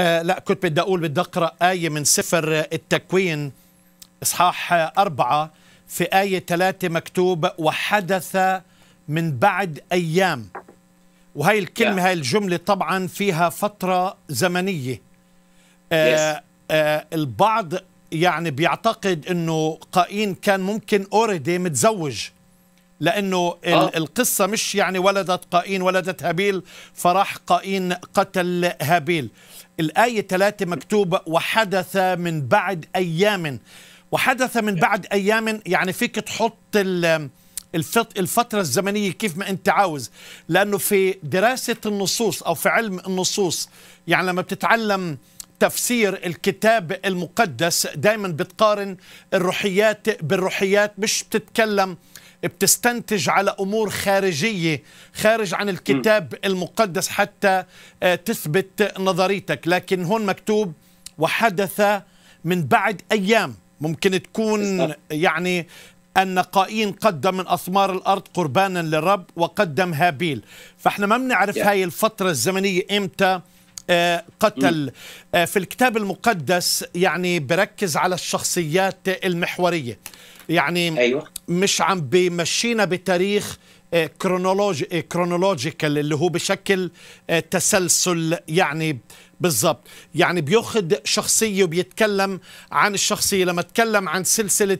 آه لا كنت بدي اقول بدي اقرا ايه من سفر التكوين اصحاح اربعه في ايه ثلاثه مكتوب وحدث من بعد ايام وهي الكلمه yeah. هاي الجمله طبعا فيها فتره زمنيه آه yes. آه البعض يعني بيعتقد انه قايين كان ممكن اوريدي متزوج لأنه آه. القصة مش يعني ولدت قائين ولدت هابيل فراح قائين قتل هابيل الآية ثلاثة مكتوبة وحدث من بعد أيام وحدث من بعد أيام يعني فيك تحط الفترة الزمنية كيف ما أنت عاوز لأنه في دراسة النصوص أو في علم النصوص يعني لما بتتعلم تفسير الكتاب المقدس دائما بتقارن الروحيات بالروحيات مش بتتكلم بتستنتج على امور خارجيه خارج عن الكتاب المقدس حتى آه، تثبت نظريتك لكن هون مكتوب وحدث من بعد ايام ممكن تكون يعني أن قايين قدم من أثمار الأرض قربانا للرب وقدم هابيل فإحنا ما بنعرف هاي الفترة الزمنية إمتى آه، قتل آه، في الكتاب المقدس يعني بركز على الشخصيات المحورية يعني أيوة. مش عم بمشينا بتاريخ كرونولوجي آه، كرونولوجيكال اللي هو بشكل تسلسل يعني بالضبط يعني بياخذ شخصية وبيتكلم عن الشخصية لما تكلم عن سلسلة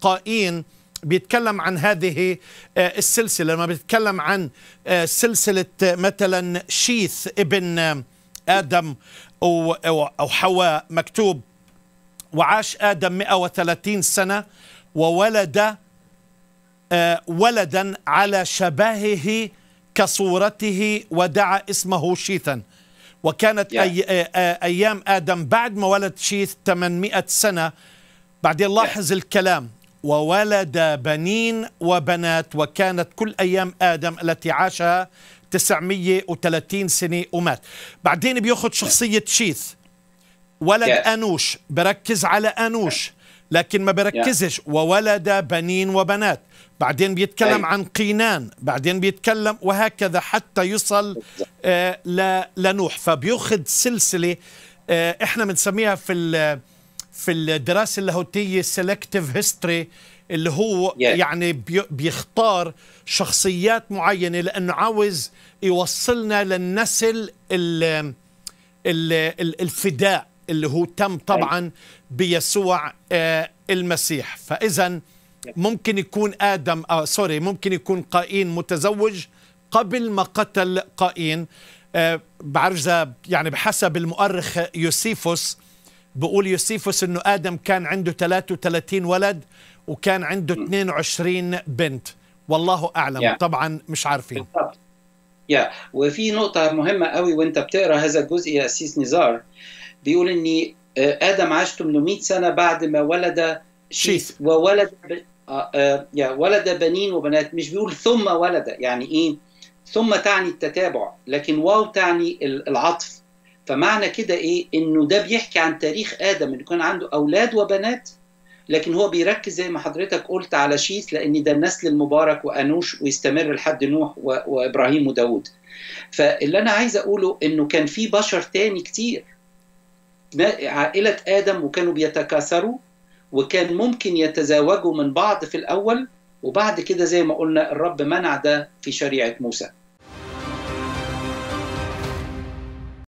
قائين بيتكلم عن هذه آه، السلسلة لما بيتكلم عن آه، سلسلة آه، مثلا شيث ابن آدم أو حواء مكتوب وعاش آدم 130 سنة وولد ولدا على شبهه كصورته ودعا اسمه شيثا وكانت أيام آدم بعد ما ولد شيث 800 سنة بعدين لاحظ الكلام وولد بنين وبنات وكانت كل أيام آدم التي عاشها 930 سنة ومات بعدين بيأخذ شخصية شيث ولد yeah. أنوش بركز على أنوش لكن ما بركزش yeah. وولد بنين وبنات بعدين بيتكلم عن قينان بعدين بيتكلم وهكذا حتى يصل آه لنوح فبيأخذ سلسلة آه احنا بنسميها في في الدراسه اللاهوتيه السلكتيف هيستوري اللي هو yeah. يعني بيختار شخصيات معينه لانه عاوز يوصلنا للنسل الـ الـ الفداء اللي هو تم طبعا بيسوع آه، المسيح فاذا ممكن يكون ادم أو آه، سوري ممكن يكون قايين متزوج قبل ما قتل قايين آه، بعرف يعني بحسب المؤرخ يوسيفوس بقول يوسيفوس انه ادم كان عنده 33 ولد وكان عنده 22 بنت والله اعلم yeah. طبعا مش عارفين بالضبط يا yeah. وفي نقطه مهمه قوي وانت بتقرا هذا الجزء يا اسيس نزار بيقول ان آه، ادم عاش 800 سنه بعد ما ولد شيث وولد ب... آه آه يا ولد بنين وبنات مش بيقول ثم ولد يعني ايه ثم تعني التتابع لكن واو تعني العطف فمعنى كده ايه انه ده بيحكي عن تاريخ ادم انه كان عنده اولاد وبنات لكن هو بيركز زي ما حضرتك قلت على شيث لان ده النسل المبارك وانوش ويستمر لحد نوح وابراهيم وداود فاللي انا عايز اقوله انه كان في بشر تاني كتير عائله ادم وكانوا بيتكاثروا وكان ممكن يتزاوجوا من بعض في الاول وبعد كده زي ما قلنا الرب منع ده في شريعه موسى